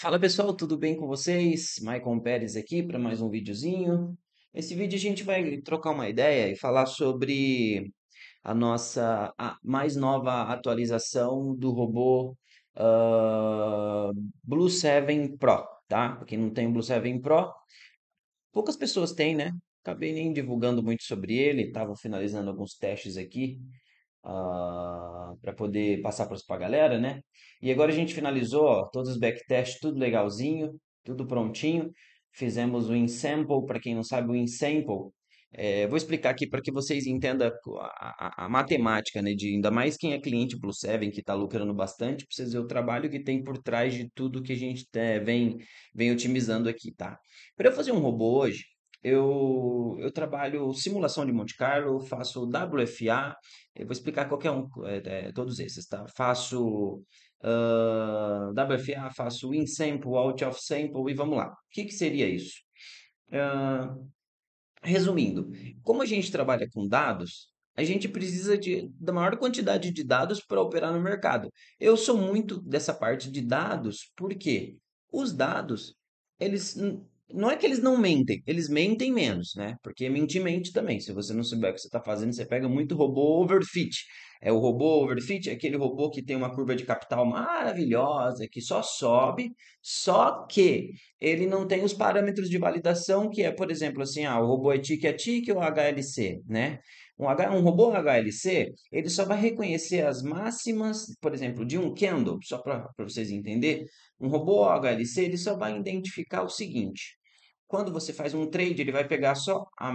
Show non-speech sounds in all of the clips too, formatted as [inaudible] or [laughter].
Fala pessoal, tudo bem com vocês? Maicon Pérez aqui para mais um videozinho. Nesse vídeo a gente vai trocar uma ideia e falar sobre a nossa a mais nova atualização do robô uh, Blue 7 Pro, tá? Para quem não tem o Blue 7 Pro, poucas pessoas têm, né? Acabei nem divulgando muito sobre ele, estava finalizando alguns testes aqui Uh, ah, para poder passar para a galera, né? E agora a gente finalizou ó, todos os backtests, tudo legalzinho, tudo prontinho. Fizemos o insample, para quem não sabe, o insample. É, vou explicar aqui para que vocês entendam a, a, a, matemática, né? De, ainda mais quem é cliente Blue Seven, que está lucrando bastante, precisa ver o trabalho que tem por trás de tudo que a gente é, vem, vem otimizando aqui, tá? Para eu fazer um robô hoje, eu, eu trabalho simulação de Monte Carlo, faço WFA, eu vou explicar qualquer um, é, é, todos esses, tá? Faço uh, ah, WFA, faço in-sample, out-of-sample e vamos lá. O que, que seria isso? Uh, resumindo, como a gente trabalha com dados, a gente precisa de, da maior quantidade de dados para operar no mercado. Eu sou muito dessa parte de dados, porque os dados, eles não é que eles não mentem, eles mentem menos, né? Porque mentir mente também. Se você não souber o que você está fazendo, você pega muito robô overfit. É o robô overfit, é aquele robô que tem uma curva de capital maravilhosa, que só sobe, só que ele não tem os parâmetros de validação, que é, por exemplo, assim, ah, o robô é tique a tick ou HLC, né? Um, H, um robô HLC, ele só vai reconhecer as máximas, por exemplo, de um candle, só para vocês entenderem, um robô HLC, ele só vai identificar o seguinte, quando você faz um trade, ele vai pegar só a,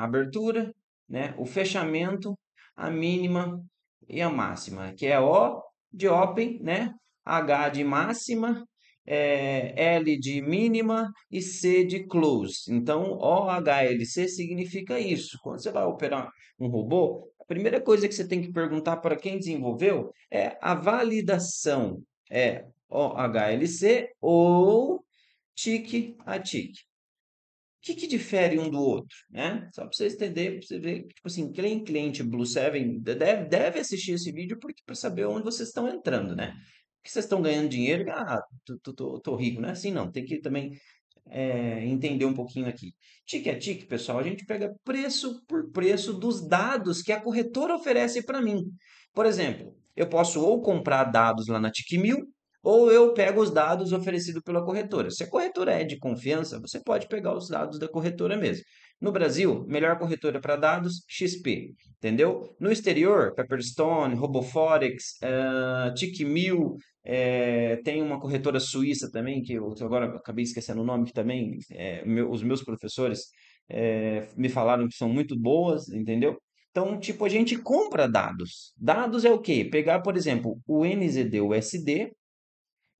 a abertura, né, o fechamento, a mínima e a máxima, que é O de open, né, H de máxima, é, L de mínima e C de close. Então, OHLC significa isso. Quando você vai operar um robô, a primeira coisa que você tem que perguntar para quem desenvolveu é a validação é OHLC ou tick a tick que, que difere um do outro, né? Só para você entender, para você ver, tipo assim, cliente cliente Blue Seven deve, deve assistir esse vídeo porque para saber onde vocês estão entrando, né? Que vocês estão ganhando dinheiro, ah, tô, tô, tô rico, né? Assim não, tem que também é, entender um pouquinho aqui. Tique a tique, pessoal, a gente pega preço por preço dos dados que a corretora oferece para mim. Por exemplo, eu posso ou comprar dados lá na Tique Mil ou eu pego os dados oferecidos pela corretora. Se a corretora é de confiança, você pode pegar os dados da corretora mesmo. No Brasil, melhor corretora para dados, XP, entendeu? No exterior, Pepperstone, Roboforex, uh, TickMill, é, tem uma corretora suíça também, que eu agora acabei esquecendo o nome, que também é, meu, os meus professores é, me falaram que são muito boas, entendeu? Então, tipo, a gente compra dados. Dados é o quê? Pegar, por exemplo, o NZD USD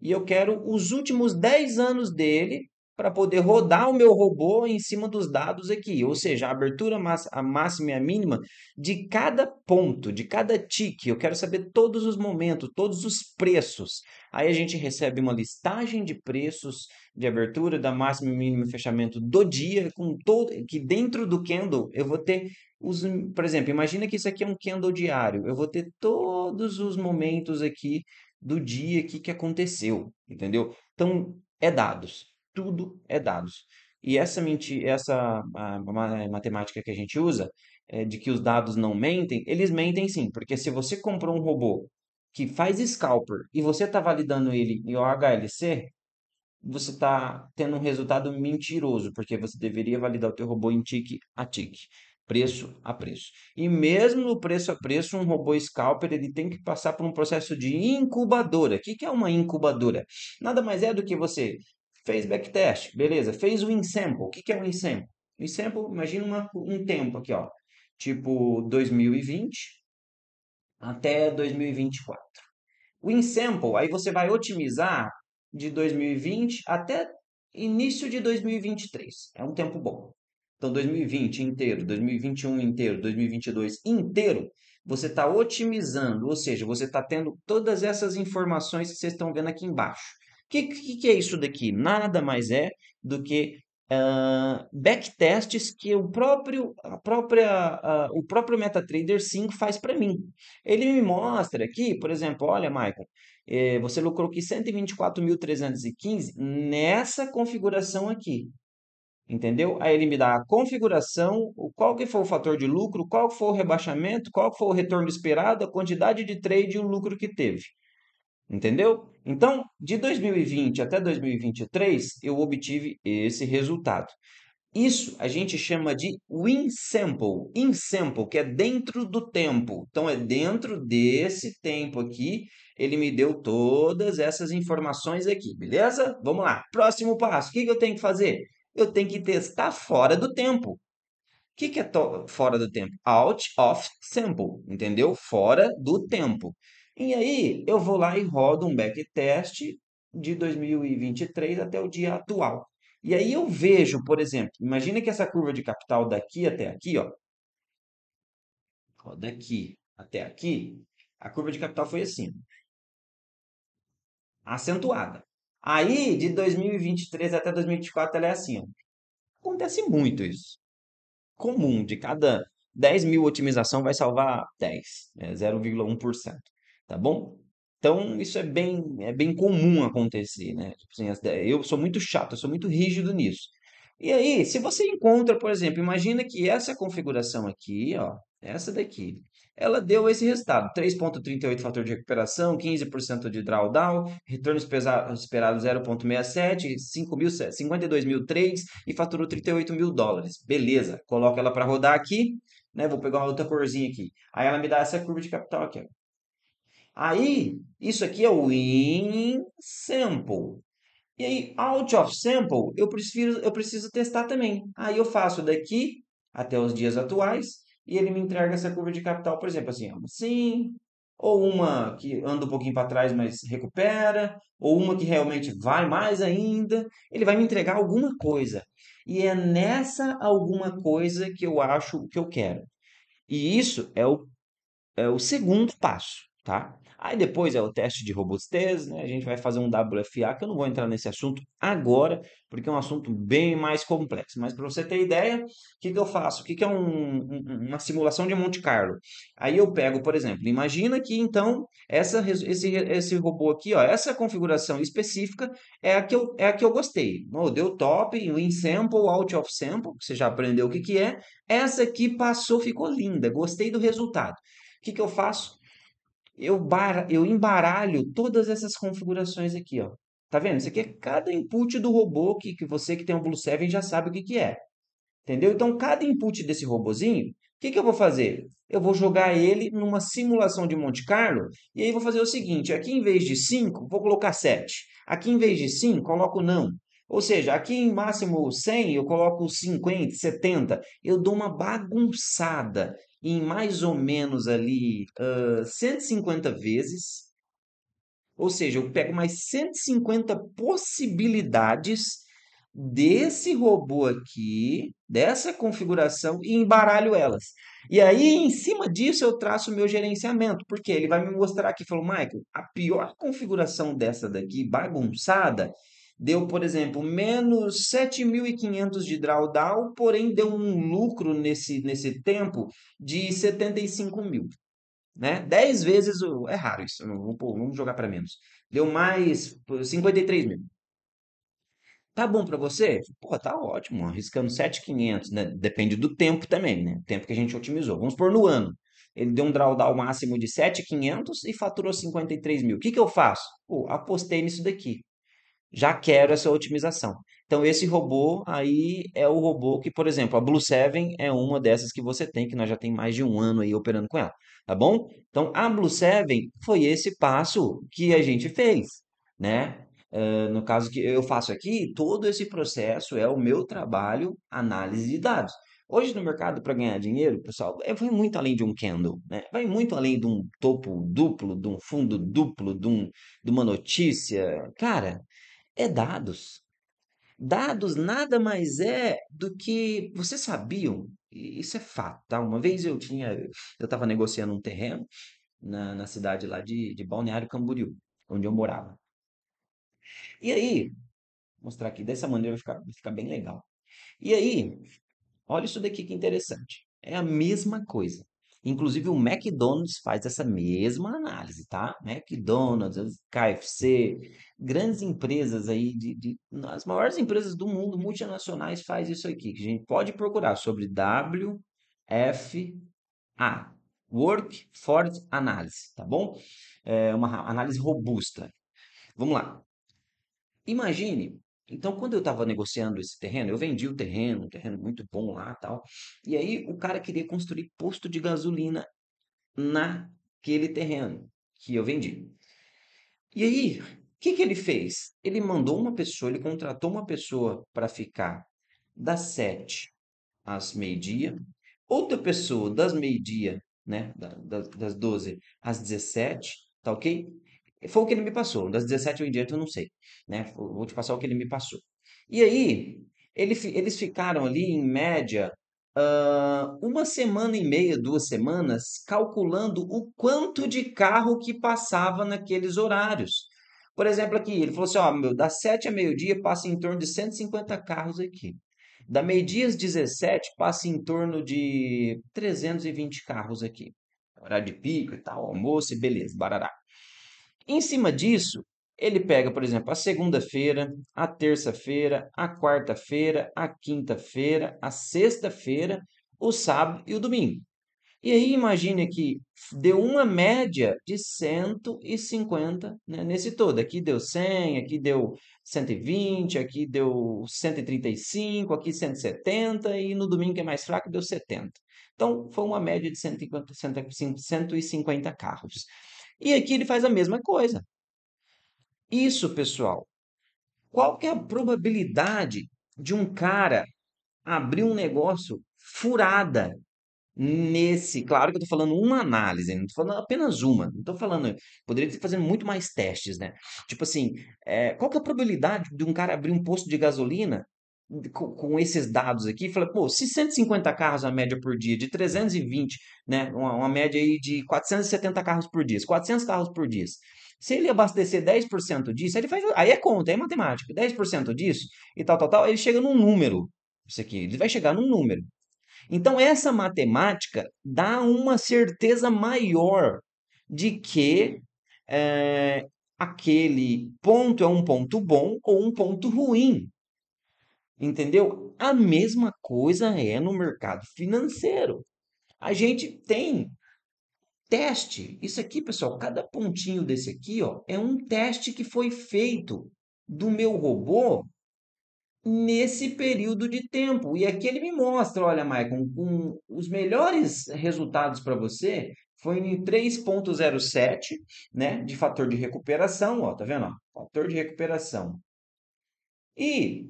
e eu quero os últimos 10 anos dele para poder rodar o meu robô em cima dos dados aqui, ou seja, a abertura a máxima e a mínima de cada ponto, de cada tique. Eu quero saber todos os momentos, todos os preços. Aí a gente recebe uma listagem de preços de abertura, da máxima e mínima fechamento do dia, com todo que dentro do candle eu vou ter os, por exemplo, imagina que isso aqui é um candle diário. Eu vou ter todos os momentos aqui do dia, que, que aconteceu, entendeu? Então, é dados. Tudo é dados. E essa, essa matemática que a gente usa, é de que os dados não mentem, eles mentem sim, porque se você comprou um robô que faz scalper e você está validando ele em OHLC, você está tendo um resultado mentiroso, porque você deveria validar o teu robô em tick a tick preço a preço. E mesmo no preço a preço, um robô scalper ele tem que passar por um processo de incubadora. O que, que é uma incubadora? Nada mais é do que você fez backtest, beleza, fez o sample O que, que é um ensample? Um ensample, imagina uma, um tempo aqui, ó, tipo 2020 até 2024. O sample aí você vai otimizar de 2020 até início de 2023. É um tempo bom. Então, 2020 inteiro, 2021 inteiro, 2022 inteiro, você está otimizando, ou seja, você está tendo todas essas informações que vocês estão vendo aqui embaixo. O que, que, que, é isso daqui? Nada mais é do que uh, backtests que o próprio, a própria, uh, o próprio MetaTrader 5 faz para mim. Ele me mostra aqui, por exemplo, olha, Michael, eh, você lucrou aqui 124.315 nessa configuração aqui entendeu? Aí ele me dá a configuração, qual que foi o fator de lucro, qual que foi o rebaixamento, qual que foi o retorno esperado, a quantidade de trade e o lucro que teve. Entendeu? Então, de 2020 até 2023, eu obtive esse resultado. Isso a gente chama de win sample, in sample, que é dentro do tempo. Então, é dentro desse tempo aqui, ele me deu todas essas informações aqui, beleza? Vamos lá. Próximo passo, o que eu tenho que fazer? eu tenho que testar fora do tempo. O que, que é fora do tempo? Out of sample, entendeu? Fora do tempo. E aí, eu vou lá e rodo um backtest de 2023 até o dia atual. E aí eu vejo, por exemplo, imagina que essa curva de capital daqui até aqui, ó, ó daqui até aqui, a curva de capital foi assim, acentuada. Aí, de 2023 até 2024, ela é assim. Ó. Acontece muito isso. Comum, de cada 10 mil otimização vai salvar 10, é 0,1%. Tá bom? Então, isso é bem, é bem comum acontecer, né? Tipo assim, eu sou muito chato, eu sou muito rígido nisso. E aí, se você encontra, por exemplo, imagina que essa configuração aqui, ó, essa daqui, ela deu esse resultado: 3,38 fator de recuperação, 15% de drawdown, retorno esperado 0,67, 52.003 e faturou 38 mil dólares. Beleza, coloca ela para rodar aqui, né? Vou pegar uma outra corzinha aqui. Aí ela me dá essa curva de capital aqui. Ó. Aí, isso aqui é o in sample. E aí, out of sample, eu prefiro, eu preciso testar também. Aí eu faço daqui até os dias atuais e ele me entrega essa curva de capital, por exemplo, assim, é sim, ou uma que anda um pouquinho para trás, mas recupera, ou uma que realmente vai mais ainda, ele vai me entregar alguma coisa. E é nessa alguma coisa que eu acho o que eu quero. E isso é o, é o segundo passo tá? Aí depois é o teste de robustez, né? A gente vai fazer um WFA, que eu não vou entrar nesse assunto agora, porque é um assunto bem mais complexo. Mas para você ter ideia, o que, que eu faço? O que, que é um, um, uma simulação de Monte Carlo? Aí eu pego, por exemplo, imagina que então essa, esse, esse robô aqui, ó, essa configuração específica é a que eu, é a que eu gostei. Oh, deu top, in sample, out of sample, você já aprendeu o que, que é. Essa aqui passou, ficou linda, gostei do resultado. O que, que eu faço? eu, bar, eu embaralho todas essas configurações aqui, ó. Tá vendo? Isso aqui é cada input do robô que, que você que tem um Blue 7 já sabe o que, que é. Entendeu? Então, cada input desse robozinho, o que, que eu vou fazer? Eu vou jogar ele numa simulação de Monte Carlo e aí vou fazer o seguinte, aqui em vez de 5, vou colocar 7. Aqui em vez de 5, coloco não. Ou seja, aqui em máximo 100, eu coloco 50, 70. Eu dou uma bagunçada em mais ou menos ali uh, 150 vezes. Ou seja, eu pego mais 150 possibilidades desse robô aqui, dessa configuração e embaralho elas. E aí, em cima disso, eu traço o meu gerenciamento, porque ele vai me mostrar aqui, falou, Michael, a pior configuração dessa daqui, bagunçada, deu, por exemplo, menos 7.500 de drawdown, porém deu um lucro nesse, nesse tempo de 75 mil. Né? 10 vezes, o... é raro isso, não, não, vamos jogar para menos. Deu mais 53 mil. Tá bom para você? Pô, tá ótimo, arriscando 7.500, né? Depende do tempo também, né? O tempo que a gente otimizou. Vamos por no ano. Ele deu um drawdown máximo de 7.500 e faturou 53 mil. O que, que eu faço? Pô, apostei nisso daqui já quero essa otimização. Então, esse robô aí é o robô que, por exemplo, a Blue Seven é uma dessas que você tem, que nós já tem mais de um ano aí operando com ela, tá bom? Então, a Blue Seven foi esse passo que a gente fez, né? Uh, no caso que eu faço aqui, todo esse processo é o meu trabalho, análise de dados. Hoje no mercado, para ganhar dinheiro, pessoal, é, vai muito além de um candle, né? Vai muito além de um topo duplo, de um fundo duplo, de, um, de uma notícia. Cara, é dados. Dados nada mais é do que vocês sabiam, isso é fato, tá? Uma vez eu tinha, eu estava negociando um terreno na, na cidade lá de, de Balneário Camboriú, onde eu morava. E aí, vou mostrar aqui, dessa maneira vai ficar, vai ficar bem legal. E aí, olha isso daqui que interessante. É a mesma coisa. Inclusive, o McDonald's faz essa mesma análise, tá? McDonald's, KFC, grandes empresas aí, de, de, as maiores empresas do mundo, multinacionais, faz isso aqui. Que a gente pode procurar sobre WFA, Work Force Analysis, tá bom? É uma análise robusta. Vamos lá. Imagine então, quando eu estava negociando esse terreno, eu vendi o terreno, um terreno muito bom lá tal. E aí o cara queria construir posto de gasolina naquele terreno que eu vendi. E aí, o que, que ele fez? Ele mandou uma pessoa, ele contratou uma pessoa para ficar das sete às meio-dia, outra pessoa das meio-dia, né, das, das 12 às 17, tá ok? Foi o que ele me passou. Das 17 em diante eu não sei. Né? Vou te passar o que ele me passou. E aí, ele, eles ficaram ali, em média, uh, uma semana e meia, duas semanas, calculando o quanto de carro que passava naqueles horários. Por exemplo, aqui, ele falou assim: ó, meu, das 7 a meio-dia passa em torno de 150 carros aqui. Da meio-dia às 17 passa em torno de 320 carros aqui. Horário de pico e tal, almoço e beleza, barará. Em cima disso, ele pega, por exemplo, a segunda-feira, a terça-feira, a quarta-feira, a quinta-feira, a sexta-feira, o sábado e o domingo. E aí imagine que deu uma média de 150 né, nesse todo. Aqui deu 100, aqui deu 120, aqui deu 135, aqui 170 e no domingo que é mais fraco deu 70. Então foi uma média de 150, 150 carros. E aqui ele faz a mesma coisa. Isso, pessoal. Qual que é a probabilidade de um cara abrir um negócio furada nesse? Claro que eu estou falando uma análise, não estou falando apenas uma. Não tô falando. Poderia ter fazendo muito mais testes, né? Tipo assim, é, qual que é a probabilidade de um cara abrir um posto de gasolina com, com, esses dados aqui, falei, pô, se 150 carros a média por dia, de 320, né, uma, uma, média aí de 470 carros por dia, 400 carros por dia. Se ele abastecer 10% disso, ele faz, aí é conta, é matemática, 10% disso e tal, tal, tal, ele chega num número. Isso aqui, ele vai chegar num número. Então essa matemática dá uma certeza maior de que é, aquele ponto é um ponto bom ou um ponto ruim Entendeu? A mesma coisa é no mercado financeiro. A gente tem teste. Isso aqui, pessoal, cada pontinho desse aqui, ó, é um teste que foi feito do meu robô nesse período de tempo. E aqui ele me mostra, olha, Maicon, um, os melhores resultados para você foi em 3.07, né, de fator de recuperação, ó, tá vendo? Ó, fator de recuperação. E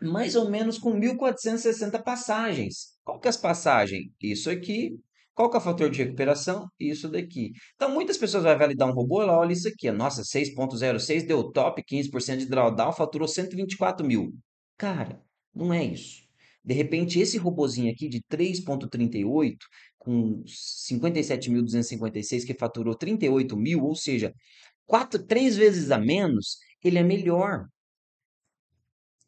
mais ou menos com 1.460 passagens. Qual que é as passagens? Isso aqui. Qual que é o fator de recuperação? Isso daqui. Então, muitas pessoas vão validar um robô, ela olha isso aqui. Nossa, 6.06 deu top, 15% de drawdown, faturou 124 mil. Cara, não é isso. De repente, esse robozinho aqui de 3.38, com 57.256, que faturou 38 mil, ou seja, quatro, três vezes a menos, ele é melhor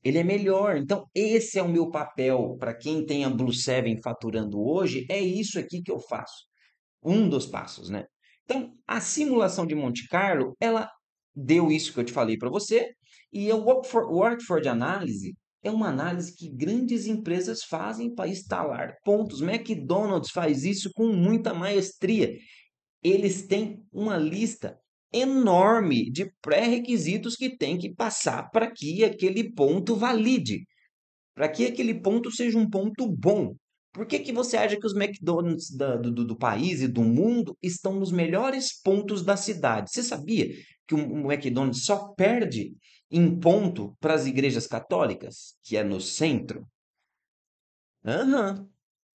ele é melhor. Então, esse é o meu papel. Para quem tem a Blue Seven faturando hoje, é isso aqui que eu faço. Um dos passos, né? Então, a simulação de Monte Carlo, ela deu isso que eu te falei para você. E o Workford Análise é uma análise que grandes empresas fazem para instalar pontos. McDonald's faz isso com muita maestria. Eles têm uma lista enorme de pré-requisitos que tem que passar para que aquele ponto valide, para que aquele ponto seja um ponto bom. Por que, que você acha que os McDonald's da, do, do país e do mundo estão nos melhores pontos da cidade? Você sabia que o um McDonald's só perde em ponto para as igrejas católicas, que é no centro? Aham. Uhum.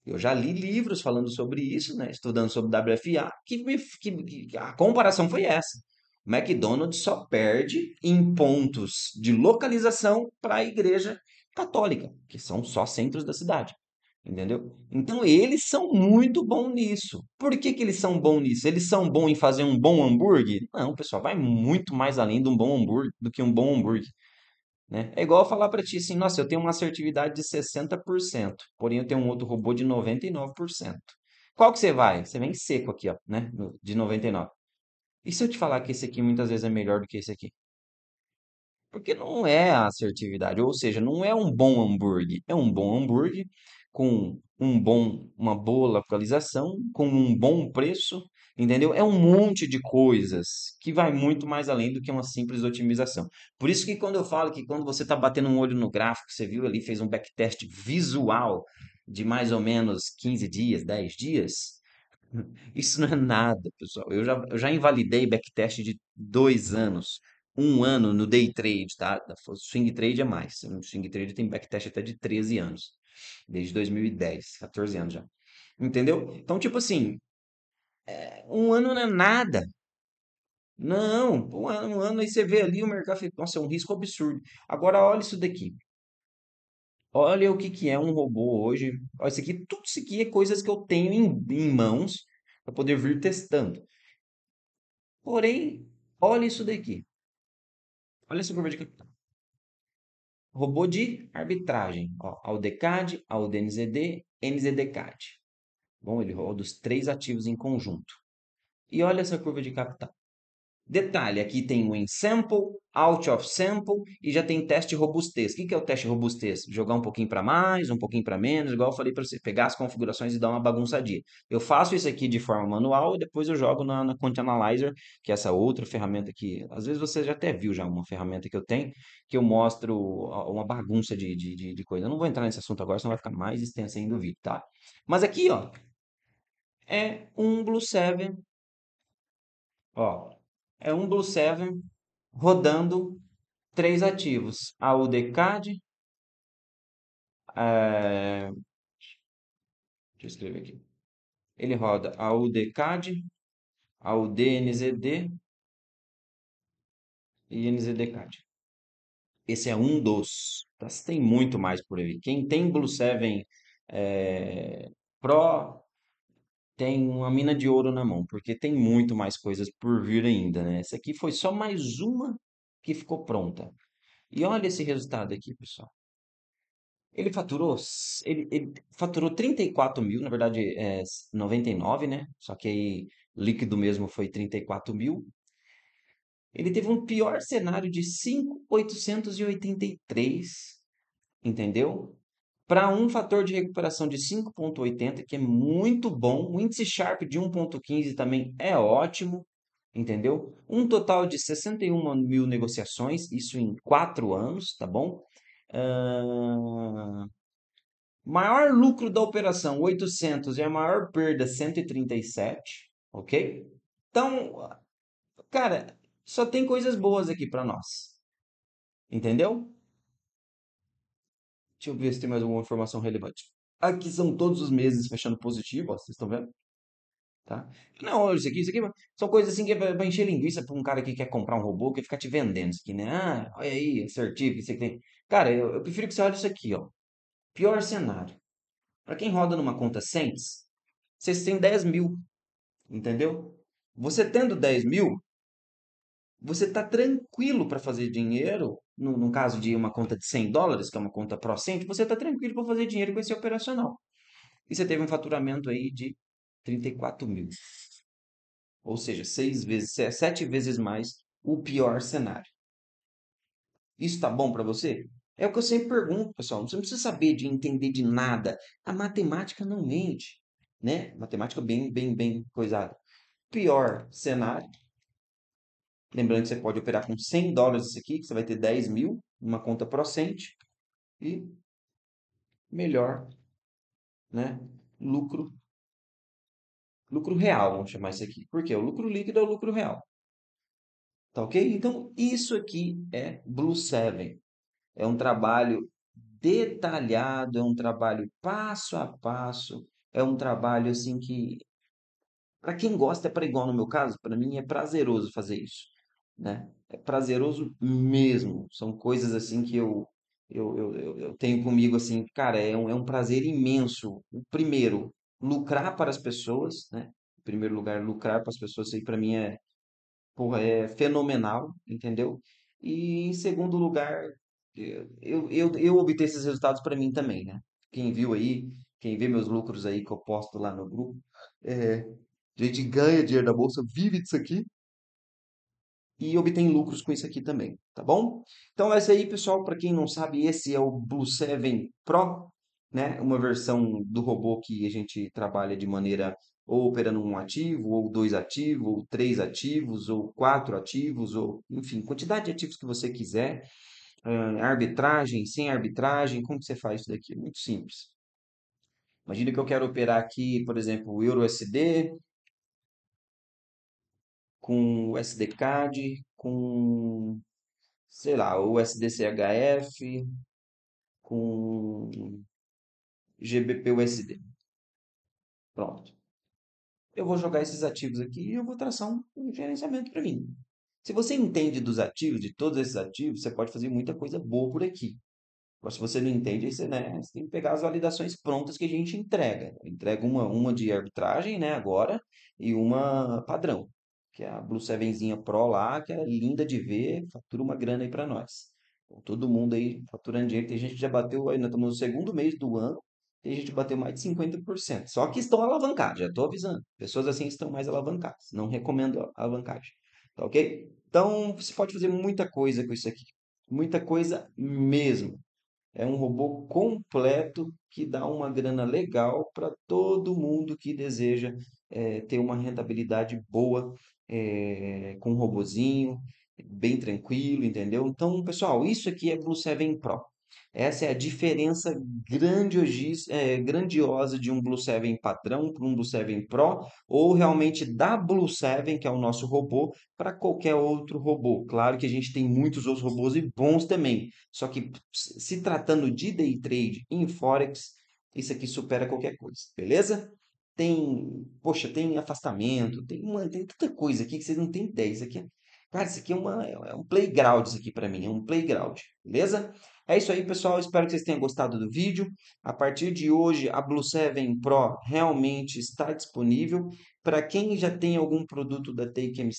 Eu já li livros falando sobre isso, né? Estudando sobre WFA, que, me, que, que a comparação foi essa. O McDonald's só perde em pontos de localização para a igreja católica, que são só centros da cidade. Entendeu? Então eles são muito bons nisso. Por que, que eles são bons nisso? Eles são bons em fazer um bom hambúrguer? Não, pessoal, vai muito mais além de um bom hambúrguer do que um bom hambúrguer. Né? É igual falar para ti assim, nossa, eu tenho uma assertividade de 60%, porém eu tenho um outro robô de 99%. Qual que você vai? Você vem seco aqui, ó, né? De 99. E se eu te falar que esse aqui muitas vezes é melhor do que esse aqui? Porque não é a assertividade, ou seja, não é um bom hambúrguer. É um bom hambúrguer com um bom, uma boa localização, com um bom preço, Entendeu? É um monte de coisas que vai muito mais além do que uma simples otimização. Por isso que quando eu falo que quando você está batendo um olho no gráfico, você viu ali, fez um backtest visual de mais ou menos 15 dias, 10 dias, [laughs] isso não é nada, pessoal. Eu já, eu já invalidei backtest de dois anos, um ano no day trade, tá? swing trade é mais. swing trade tem backtest até de 13 anos, desde 2010, 14 anos já. Entendeu? Então, tipo assim, um ano não é nada. Não, um ano, um ano aí você vê ali o mercado, fala, nossa, é um risco absurdo. Agora olha isso daqui. Olha o que, que é um robô hoje. Olha isso aqui, tudo isso aqui é coisas que eu tenho em, em mãos para poder vir testando. Porém, olha isso daqui. Olha essa curva de capital. Robô de arbitragem. Ó, AuDCAD, AuDNZD, NZDCAD. Bom, ele roda os três ativos em conjunto. E olha essa curva de capital. Detalhe, aqui tem o in sample, out of sample e já tem teste robustez. O que é o teste robustez? Jogar um pouquinho para mais, um pouquinho para menos, igual eu falei para você, pegar as configurações e dar uma bagunçadinha. Eu faço isso aqui de forma manual e depois eu jogo na, na Content Analyzer, que é essa outra ferramenta aqui às vezes você já até viu já uma ferramenta que eu tenho, que eu mostro uma bagunça de, de, de, de coisa. Eu não vou entrar nesse assunto agora, senão vai ficar mais extenso ainda o vídeo, tá? Mas aqui, ó, é um Blue 7, ó, é um Blue 7 rodando três ativos, a UDCAD, é... Eh, deixa eu escrever aqui, ele roda a UDCAD, a UDNZD e NZDCAD. Esse é um dos, tá, tem muito mais por aí. Quem tem Blue 7 é, eh, Pro tem uma mina de ouro na mão, porque tem muito mais coisas por vir ainda, né? Essa aqui foi só mais uma que ficou pronta. E olha esse resultado aqui, pessoal. Ele faturou, ele, ele faturou 34 mil, na verdade é 99, né? Só que aí líquido mesmo foi 34 mil. Ele teve um pior cenário de 5,883, entendeu? para um fator de recuperação de 5,80, que é muito bom. O índice Sharp de 1,15 também é ótimo, entendeu? Um total de 61 mil negociações, isso em 4 anos, tá bom? Uh... Maior lucro da operação, 800, e a maior perda, 137, ok? Então, cara, só tem coisas boas aqui para nós, entendeu? Deixa eu ver se tem mais alguma informação relevante. Aqui são todos os meses fechando positivo, ó, vocês estão vendo? Tá? Não, isso aqui, isso aqui são coisas assim que é pra encher linguiça pra um cara que quer comprar um robô, que fica te vendendo isso aqui, né? Ah, olha aí, assertivo, isso aqui tem. Cara, eu, eu prefiro que você olhe isso aqui, ó. Pior cenário. Para quem roda numa conta 100, vocês têm 10 mil, entendeu? Você tendo 10 mil, você tá tranquilo para fazer dinheiro no, no caso de uma conta de 100 dólares, que é uma conta procente, você está tranquilo para fazer dinheiro com esse operacional. E você teve um faturamento aí de 34 mil. Ou seja, seis vezes, sete vezes mais o pior cenário. Isso está bom para você? É o que eu sempre pergunto, pessoal. Você não precisa saber de entender de nada. A matemática não mente, né? Matemática bem, bem, bem coisada. Pior cenário, Lembrando que você pode operar com 100 dólares isso aqui, que você vai ter 10 mil, numa conta procente e melhor né, lucro. Lucro real, vamos chamar isso aqui. Porque o lucro líquido é o lucro real. Tá ok? Então, isso aqui é Blue Seven. É um trabalho detalhado, é um trabalho passo a passo, é um trabalho assim que para quem gosta é para igual no meu caso, para mim é prazeroso fazer isso né? É prazeroso mesmo. São coisas assim que eu eu, eu, eu tenho comigo assim, cara, é um, é um prazer imenso. Primeiro, lucrar para as pessoas, né? Em primeiro lugar, lucrar para as pessoas, isso aí para mim é, porra, é fenomenal, entendeu? E em segundo lugar, eu, eu, eu obter esses resultados para mim também, né? Quem viu aí, quem vê meus lucros aí que eu posto lá no grupo, é, a gente ganha dinheiro da bolsa, vive disso aqui, e obtém lucros com isso aqui também, tá bom? Então isso aí, pessoal, para quem não sabe, esse é o Blue 7 Pro, né? Uma versão do robô que a gente trabalha de maneira ou operando um ativo, ou dois ativos, ou três ativos, ou quatro ativos, ou enfim, quantidade de ativos que você quiser. Uh, arbitragem, sem arbitragem, como que você faz isso daqui? muito simples. Imagina que eu quero operar aqui, por exemplo, o EURUSD, com o SDCAD, com, sei lá, o SDCHF, com GBPUSD. Pronto. Eu vou jogar esses ativos aqui e eu vou traçar um, gerenciamento para mim. Se você entende dos ativos, de todos esses ativos, você pode fazer muita coisa boa por aqui. Mas se você não entende, você, né, você tem que pegar as validações prontas que a gente entrega. Entrega uma, uma de arbitragem né, agora e uma padrão que é a Blue Sevenzinha Pro lá, que é linda de ver, fatura uma grana aí para nós. Então, todo mundo aí faturando dinheiro, tem gente que já bateu, ainda estamos no segundo mês do ano, tem gente que bateu mais de 50%. Só que estão alavancados já estou avisando. Pessoas assim estão mais alavancadas, não recomendo alavancagem. Tá ok? Então, você pode fazer muita coisa com isso aqui. Muita coisa mesmo. É um robô completo que dá uma grana legal para todo mundo que deseja é, ter uma rentabilidade boa é, com um robozinho, bem tranquilo, entendeu? Então, pessoal, isso aqui é Blue 7 Pro. Essa é a diferença eh, grandiosa de um Blue 7 padrão para um Blue 7 Pro, ou realmente da Blue 7, que é o nosso robô, para qualquer outro robô. Claro que a gente tem muitos outros robôs e bons também, só que se tratando de day trade em Forex, isso aqui supera qualquer coisa, beleza? tem, poxa, tem afastamento, tem, uma, tem tanta coisa aqui que vocês não têm ideia. Isso aqui é, cara, isso aqui é, uma, é, é um playground, isso aqui para mim, é um playground, beleza? É isso aí, pessoal. Espero que vocês tenham gostado do vídeo. A partir de hoje, a Blue 7 Pro realmente está disponível. Para quem já tem algum produto da Take M7,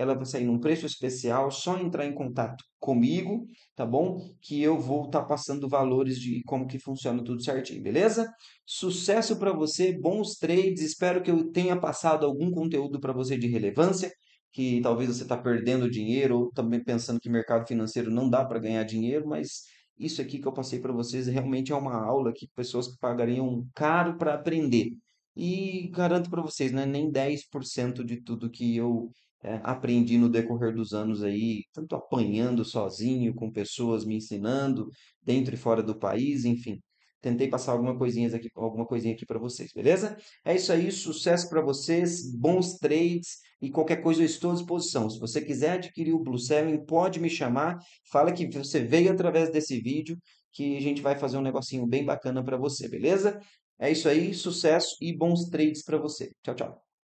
ela vai sair num preço especial, só entrar em contato comigo, tá bom? Que eu vou estar tá passando valores de como que funciona tudo certinho, beleza? Sucesso para você, bons trades, espero que eu tenha passado algum conteúdo para você de relevância que talvez você está perdendo dinheiro, ou também pensando que mercado financeiro não dá para ganhar dinheiro, mas isso aqui que eu passei para vocês realmente é uma aula que pessoas pagariam caro para aprender. E garanto para vocês, né, nem 10% de tudo que eu é, aprendi no decorrer dos anos aí, tanto apanhando sozinho, com pessoas me ensinando, dentro e fora do país, enfim. Tentei passar alguma coisinha aqui, alguma coisinha aqui para vocês, beleza? É isso aí, sucesso para vocês, bons trades e qualquer coisa eu estou à disposição. Se você quiser adquirir o Blue seven pode me chamar, fala que você veio através desse vídeo que a gente vai fazer um negocinho bem bacana para você, beleza? É isso aí, sucesso e bons trades para você. Tchau, tchau.